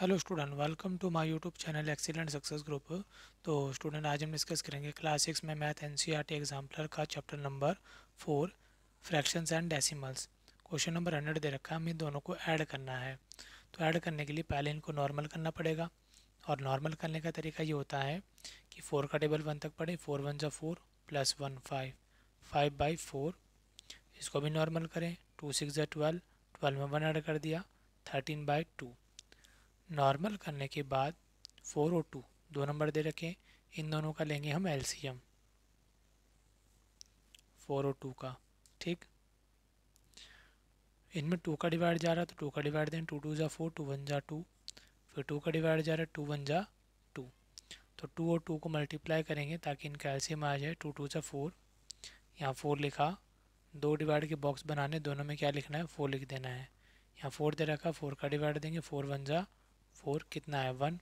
hello student welcome to my YouTube channel excellent success group तो student आज हम discuss करेंगे क्लास सिक्स में मैथ एनसीईआरटी एग्जाम्पलर का chapter number four fractions and decimals question number hundred दे रखा है हमें दोनों को ऐड करना है तो ऐड करने के लिए पहले इनको नॉर्मल करना पड़ेगा और नॉर्मल करने का तरीका ये होता है कि फोर का टेबल वन तक पड़े फोर वन जो four plus one five five by four इसको भी नॉर्मल करें टू सिक्स जो ट्वेल्व ट्वेल्व में वन ऐड कर दिया थर्टीन बाई टू नॉर्मल करने के बाद फोर और टू दो नंबर दे रखे इन दोनों का लेंगे हम एलसीएम फोर और टू का ठीक इनमें टू का डिवाइड जा रहा है तो टू का डिवाइड दें टू टू ज़ा फोर टू वन ज़ा टू फिर टू का डिवाइड जा रहा है टू वन ज़ा टू तो टू और टू को मल्टीप्लाई करेंगे ताकि इनका एलसीएम आ जाए टू टू ज़ा फोर यहाँ फोर लिखा दो डिवाइड के बॉक्स बनाने दोनों में क्या लिखना है फोर लिख देना है यहाँ फोर दे रखा फोर का डिवाइड देंगे फोर वन ज़ा फोर कितना है वन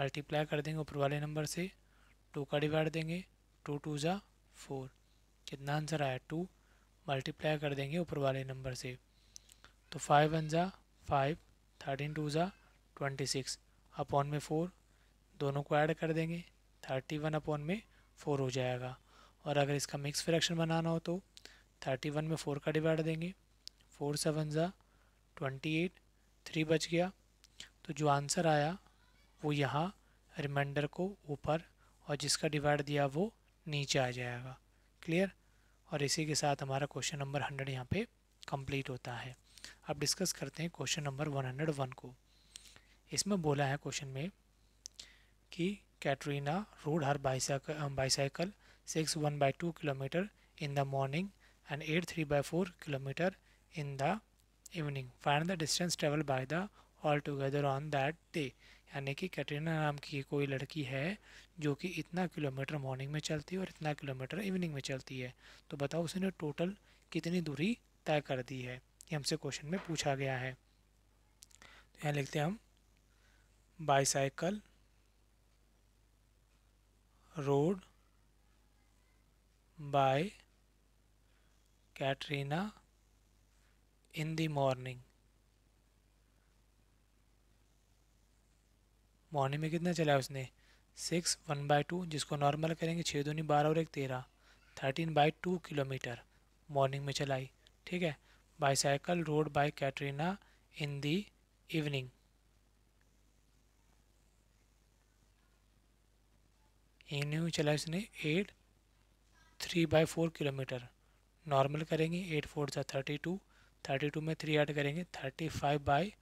मल्टीप्लाई कर देंगे ऊपर वाले नंबर से टू का डिवाइड देंगे टू टू ज़ा फोर कितना आंसर आया टू मल्टीप्लाई कर देंगे ऊपर वाले नंबर से तो फाइव वन ज़ा फाइव थर्टीन टू ज़ा ट्वेंटी सिक्स अपॉन में फ़ोर दोनों को ऐड कर देंगे थर्टी वन अपॉन में फ़ोर हो जाएगा और अगर इसका मिक्स फ्रैक्शन बनाना हो तो थर्टी वन में फ़ोर का डिवाइड देंगे फोर सेवन ज़ा ट्वेंटी एट थ्री बच गया तो जो आंसर आया वो यहाँ रिमाइंडर को ऊपर और जिसका डिवाइड दिया वो नीचे आ जाएगा क्लियर और इसी के साथ हमारा क्वेश्चन नंबर हंड्रेड यहाँ पे कंप्लीट होता है अब डिस्कस करते हैं question number one hundred one को इसमें बोला है क्वेश्चन में कि Katrina rode her bicycle six one by two kilometre in the morning and eight three by four kilometre in the evening find the distance travel by the all together on that day यानी कि कैटरीना नाम की कोई लड़की है जो कि इतना किलोमीटर मॉर्निंग में चलती है और इतना किलोमीटर इवनिंग में चलती है तो बताओ उसने टोटल कितनी दूरी तय कर दी है ये हमसे क्वेश्चन में पूछा गया है तो यहाँ लिखते हैं हम bicycle rode by Katrina in the morning morning में कितना चलाया उसने सिक्स वन बाई टू जिसको नॉर्मल करेंगे छः दूनी बारह और एक तेरह thirteen by two kilometre morning में चलाई ठीक है bicycle rode by Katrina in the evening evening में चलाई उसने eight three by four kilometre normal करेंगे एट फोर सा थर्टी टू थर्टी टू में थ्री ऐड करेंगे thirty five by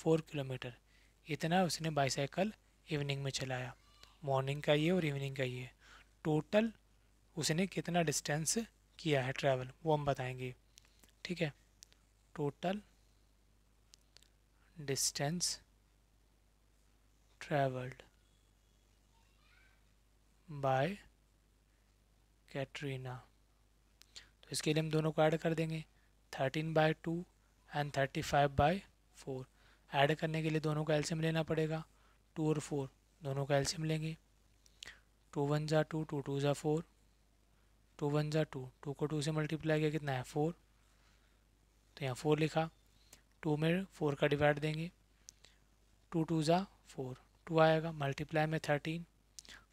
four kilometre इतना उसने बाईसाइकिल इवनिंग में चलाया मॉर्निंग का ये और इवनिंग का ये टोटल उसने कितना डिस्टेंस किया है ट्रैवल वो हम बताएंगे ठीक है total distance travelled by Katrina तो इसके लिए हम दोनों को ऐड कर देंगे thirteen by two and thirty five by four add करने के लिए दोनों का एल्शियम लेना पड़ेगा टू और फोर दोनों का एल्शियम लेंगे टू वन ज़ा टू टू टू ज़ा फोर टू वन ज़ा टू टू को टू से मल्टीप्लाई किया कितना है फोर तो यहाँ फोर लिखा टू में फोर का डिवाइड देंगे टू टू ज़ा फोर टू आएगा मल्टीप्लाई में थर्टीन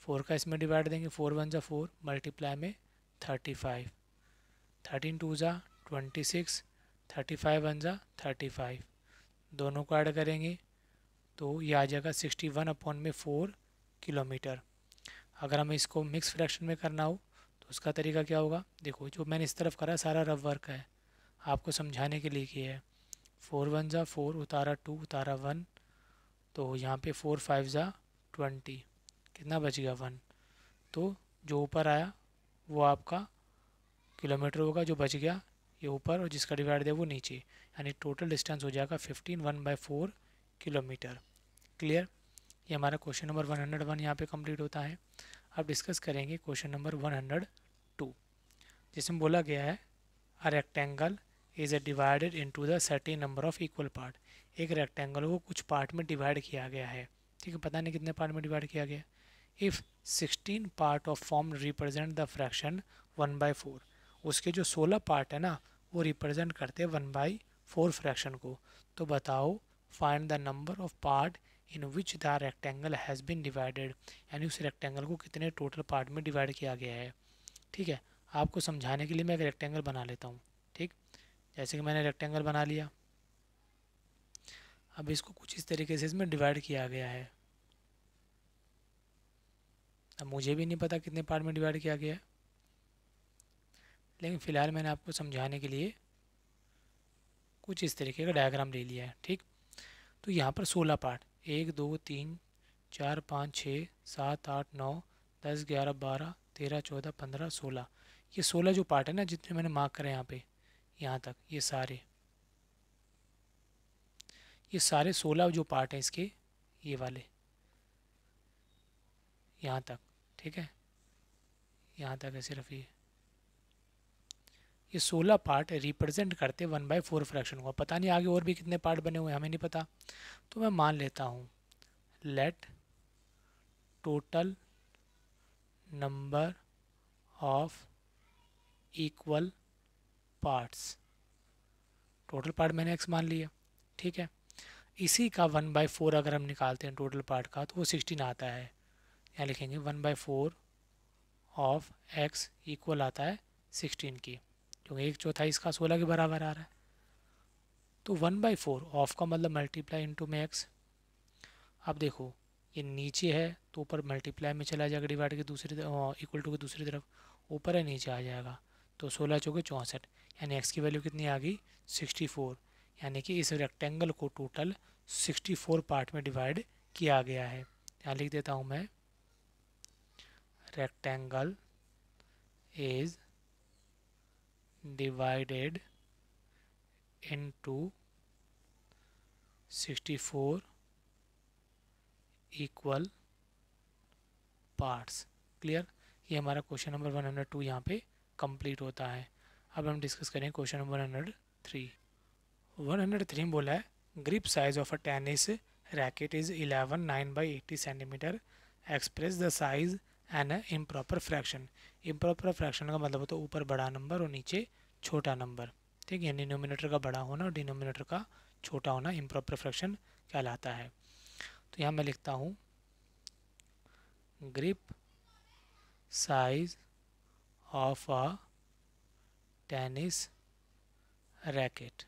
फोर का इसमें डिवाइड देंगे फोर वन ज़ा फोर मल्टीप्लाई में थर्टी फाइव थर्टीन टू ज़ा twenty six thirty five one ज़ा थर्टी फाइव दोनों को ऐड करेंगे तो ये आ जाएगा सिक्सटी वन अपॉन में फोर किलोमीटर अगर हमें इसको मिक्स फ्रैक्शन में करना हो तो उसका तरीका क्या होगा देखो जो मैंने इस तरफ करा सारा रफ वर्क है आपको समझाने के लिए किया है फोर वन ज़ा फोर उतारा टू उतारा वन तो यहाँ पे फोर फाइव ज़ा ट्वेंटी कितना बच गया वन तो जो ऊपर आया वो आपका किलोमीटर होगा जो बच गया ये ऊपर और जिसका डिवाइड है वो नीचे यानी टोटल डिस्टेंस हो जाएगा fifteen one by four kilometre clear ये हमारा question number one hundred one यहाँ पर कम्प्लीट होता है अब डिस्कस करेंगे question number one hundred two जिसमें बोला गया है a rectangle is a divided into the certain number of equal part एक रेक्टेंगल को कुछ पार्ट में डिवाइड किया गया है ठीक है पता नहीं कितने पार्ट में डिवाइड किया गया if sixteen part of form represent the fraction one by four उसके जो सोलह पार्ट है ना वो रिप्रेजेंट करते हैं वन बाई फोर फ्रैक्शन को तो बताओ find the number of part in which the rectangle has been divided यानी उस रेक्टेंगल को कितने टोटल पार्ट में डिवाइड किया गया है ठीक है आपको समझाने के लिए मैं एक रेक्टेंगल बना लेता हूँ ठीक जैसे कि मैंने रेक्टेंगल बना लिया अब इसको कुछ इस तरीके से इसमें डिवाइड किया गया है अब मुझे भी नहीं पता कितने पार्ट में डिवाइड किया गया है लेकिन फ़िलहाल मैंने आपको समझाने के लिए कुछ इस तरीके का डायग्राम ले लिया है ठीक तो यहाँ पर सोलह पार्ट एक दो तीन चार पाँच छः सात आठ नौ दस ग्यारह बारह तेरह चौदह पंद्रह सोलह ये सोलह जो पार्ट है ना जितने मैंने मार्क करे यहाँ पे यहाँ तक ये सारे ये सारे सोलह जो पार्ट हैं इसके ये वाले यहाँ तक ठीक है यहाँ तक है सिर्फ ये ये 16 पार्ट रिप्रेजेंट करते वन बाई फोर फ्रैक्शन को पता नहीं आगे और भी कितने पार्ट बने हुए हमें नहीं पता तो मैं मान लेता हूँ let total number of equal parts total part मैंने एक्स मान लिया ठीक है इसी का वन बाई फोर अगर हम निकालते हैं टोटल पार्ट का तो वो सिक्सटीन आता है यहाँ लिखेंगे one by four of x equal आता है सिक्सटीन की क्योंकि एक चौथाई इसका सोलह के बराबर आ रहा है तो वन बाई फोर ऑफ का मतलब मल्टीप्लाई इंटू एक्स अब देखो ये नीचे है तो ऊपर मल्टीप्लाई में चला जाएगा डिवाइड के दूसरी इक्वल टू के दूसरी तरफ ऊपर है नीचे आ जाएगा तो सोलह चौके चौंसठ यानी एक्स की वैल्यू कितनी आ गई सिक्सटी फोर यानी कि इस रेक्टेंगल को टोटल सिक्सटी फोर पार्ट में डिवाइड किया गया है यहाँ लिख देता हूँ मैं rectangle is divided into 64 equal parts clear ये हमारा क्वेश्चन नंबर 102 हंड्रेड टू यहाँ पर कम्प्लीट होता है अब हम डिस्कस करें क्वेश्चन नंबर 103 103 में बोला है grip size of a tennis racket is eleven nine by eighty centimetre express the size and improper fraction improper fraction का मतलब होता है ऊपर बड़ा नंबर और नीचे छोटा नंबर ठीक है डिनोमिनेटर का बड़ा होना और डिनोमिनेटर का छोटा होना इम्प्रॉपर फ्रैक्शन कहलाता है तो यहाँ मैं लिखता हूँ grip size of a tennis racket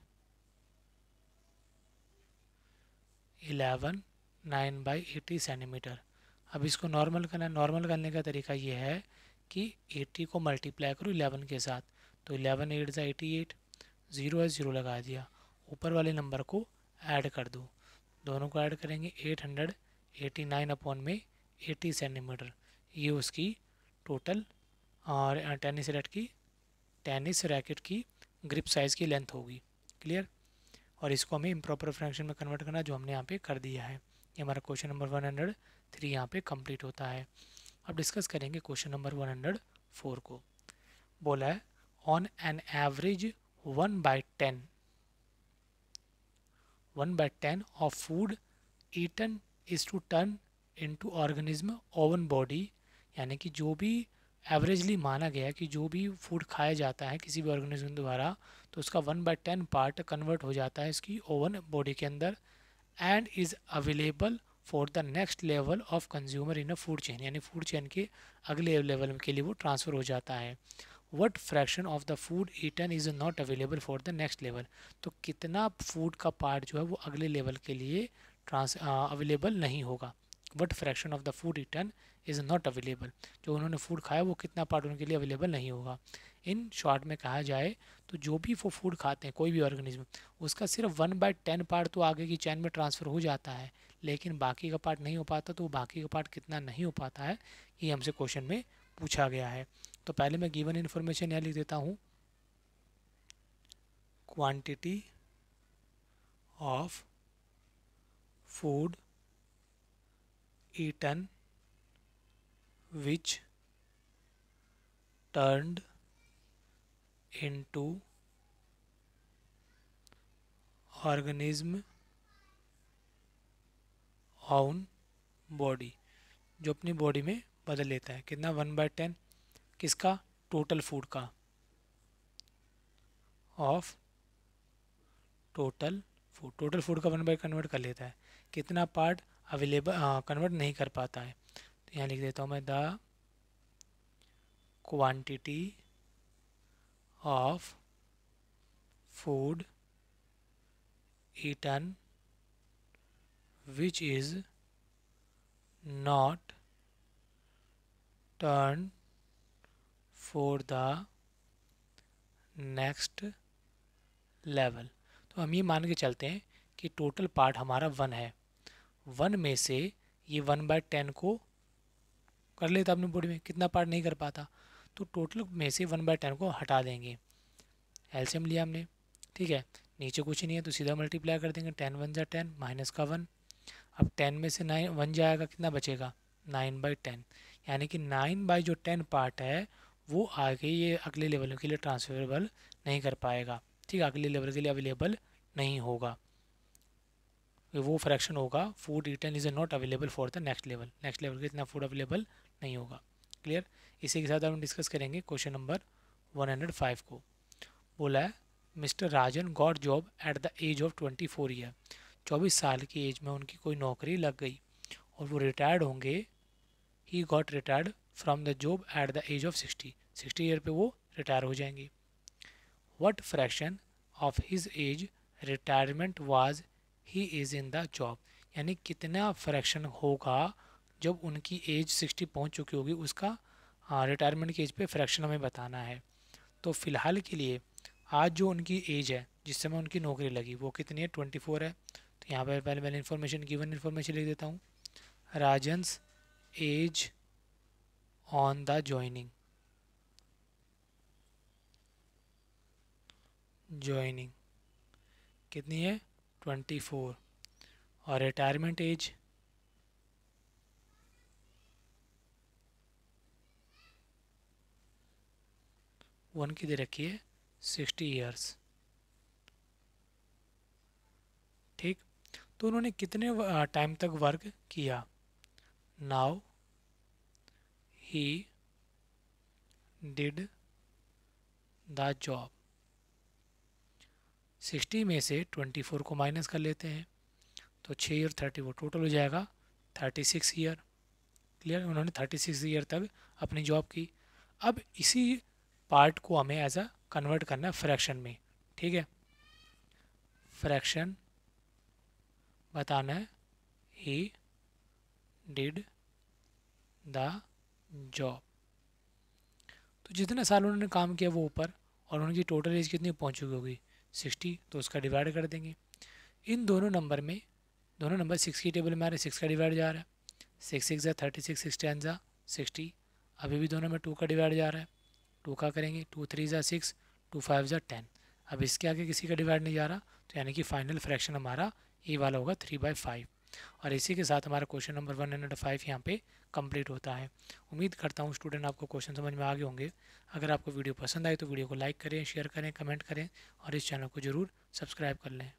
eleven nine by eighty centimetre अब इसको नॉर्मल करना नॉर्मल करने का तरीका ये है कि 80 को मल्टीप्लाई करो 11 के साथ तो 11 एट ज़ा एटी एट ज़ीरो है ज़ीरो लगा दिया ऊपर वाले नंबर को ऐड कर दो दोनों को ऐड करेंगे 889 अपॉन में 80 सेंटीमीटर ये उसकी टोटल और टेनिस रेट की टेनिस रैकेट की ग्रिप साइज़ की लेंथ होगी क्लियर और इसको हमें इम्प्रॉपर फ्रैक्शन में कन्वर्ट करना जो हमने यहाँ पर कर दिया है ये हमारा question number one hundred three यहाँ पर कम्प्लीट होता है अब डिस्कस करेंगे question number one hundred four को बोला है on an average one by ten one by ten of food eaten is to turn into organism own body यानी कि जो भी एवरेजली माना गया कि जो भी फूड खाया जाता है किसी भी ऑर्गेनिज्म द्वारा तो उसका one by ten part convert हो जाता है इसकी ओवन बॉडी के अंदर and is available for the next level of consumer in a food chain यानी फूड चेन के अगले लेवल के लिए वो ट्रांसफ़र हो जाता है what fraction of the food eaten is not available for the next level तो कितना फूड का पार्ट जो है वो अगले लेवल के लिए ट्रांस अवेलेबल नहीं होगा what fraction of the food eaten is not available जो उन्होंने फूड खाया वो कितना पार्ट उनके लिए अवेलेबल नहीं होगा इन शॉर्ट में कहा जाए तो जो भी वो फूड खाते हैं कोई भी ऑर्गेनिज्म उसका सिर्फ वन बाय टेन पार्ट तो आगे की चैन में ट्रांसफ़र हो जाता है लेकिन बाकी का पार्ट नहीं हो पाता तो बाकी का पार्ट कितना नहीं हो पाता है ये हमसे क्वेश्चन में पूछा गया है तो पहले मैं गिवन इन्फॉर्मेशन यहाँ लिख देता हूँ quantity of food eaten which turned into organism on body जो अपनी बॉडी में बदल लेता है कितना वन बाय टेन किसका टोटल फूड का of total food total food का वन बाय कन्वर्ट कर लेता है कितना पार्ट अवेलेबल कन्वर्ट नहीं कर पाता है तो यहाँ लिख देता हूँ मैं the quantity of food eaten which is not turned for the next level तो हम ये मान के चलते हैं कि टोटल पार्ट हमारा वन है वन में से ये वन बाय टेन को कर लेता अपने बॉडी में कितना पार्ट नहीं कर पाता तो टोटल में से वन बाई टेन को हटा देंगे एल्शियम लिया हमने ठीक है नीचे कुछ नहीं है तो सीधा मल्टीप्लाई कर देंगे टेन वन जा टेन माइनस का वन अब टेन में से नाइन वन जाएगा कितना बचेगा नाइन बाई टेन यानी कि नाइन बाई जो टेन पार्ट है वो आगे ये अगले लेवल के लिए ट्रांसफरेबल नहीं कर पाएगा ठीक है अगले लेवल के लिए अवेलेबल नहीं होगा वो फ्रैक्शन होगा food return is not available for the next level next level के इतना फूड अवेलेबल नहीं होगा क्लियर इसी के साथ हम डिस्कस करेंगे क्वेश्चन नंबर 105 को बोला है mister Rajan got job at the age of 24 year चौबीस साल की एज में उनकी कोई नौकरी लग गई और वो रिटायर्ड होंगे he got retired from the job at the age of 60 60 year पे वो रिटायर हो जाएंगे what fraction of his age retirement was he is in the job यानी कितना फ्रैक्शन होगा जब उनकी एज 60 पहुंच चुकी होगी उसका रिटायरमेंट की एज पे फ्रैक्शन हमें बताना है तो फ़िलहाल के लिए आज जो उनकी एज है जिस समय उनकी नौकरी लगी वो कितनी है ट्वेंटी फोर है तो यहाँ पर पहले मैंने इन्फॉर्मेशन गिवन इन्फॉर्मेशन लिख देता हूँ Rajan's age on the joining joining कितनी है ट्वेंटी फोर और रिटायरमेंट एज वन की दे रखी है सिक्सटी ईयर्स ठीक तो उन्होंने कितने टाइम तक वर्क किया now he did the job sixty में से ट्वेंटी फोर को माइनस कर लेते हैं तो छः ईयर थर्टी वो टोटल हो जाएगा थर्टी सिक्स ईयर क्लियर उन्होंने थर्टी सिक्स ईयर तक अपनी जॉब की अब इसी पार्ट को हमें एज अ कन्वर्ट करना है फ्रैक्शन में ठीक है फ्रैक्शन बताना है ही डिड द जॉब तो जितना साल उन्होंने काम किया वो ऊपर और उनकी टोटल एज कितनी चुकी होगी सिक्सटी तो उसका डिवाइड कर देंगे इन दोनों नंबर में दोनों नंबर सिक्स की टेबल में आ रहे सिक्स का डिवाइड जा रहा है सिक्स सिक्स या थर्टी सिक्स सिक्स टेन जा सिक्सटी अभी भी दोनों में टू का डिवाइड जा रहा है टू का करेंगे टू थ्री ज़ा सिक्स टू फाइव ज़ा टेन अब इसके आगे किसी का डिवाइड नहीं जा रहा तो यानी कि फाइनल फ्रैक्शन हमारा ए वाला होगा थ्री बाई फाइव और इसी के साथ हमारा question number one hundred five यहाँ पे कंप्लीट होता है उम्मीद करता हूँ स्टूडेंट आपको क्वेश्चन समझ में आगे होंगे अगर आपको वीडियो पसंद आए तो वीडियो को लाइक करें शेयर करें कमेंट करें और इस चैनल को ज़रूर सब्सक्राइब कर लें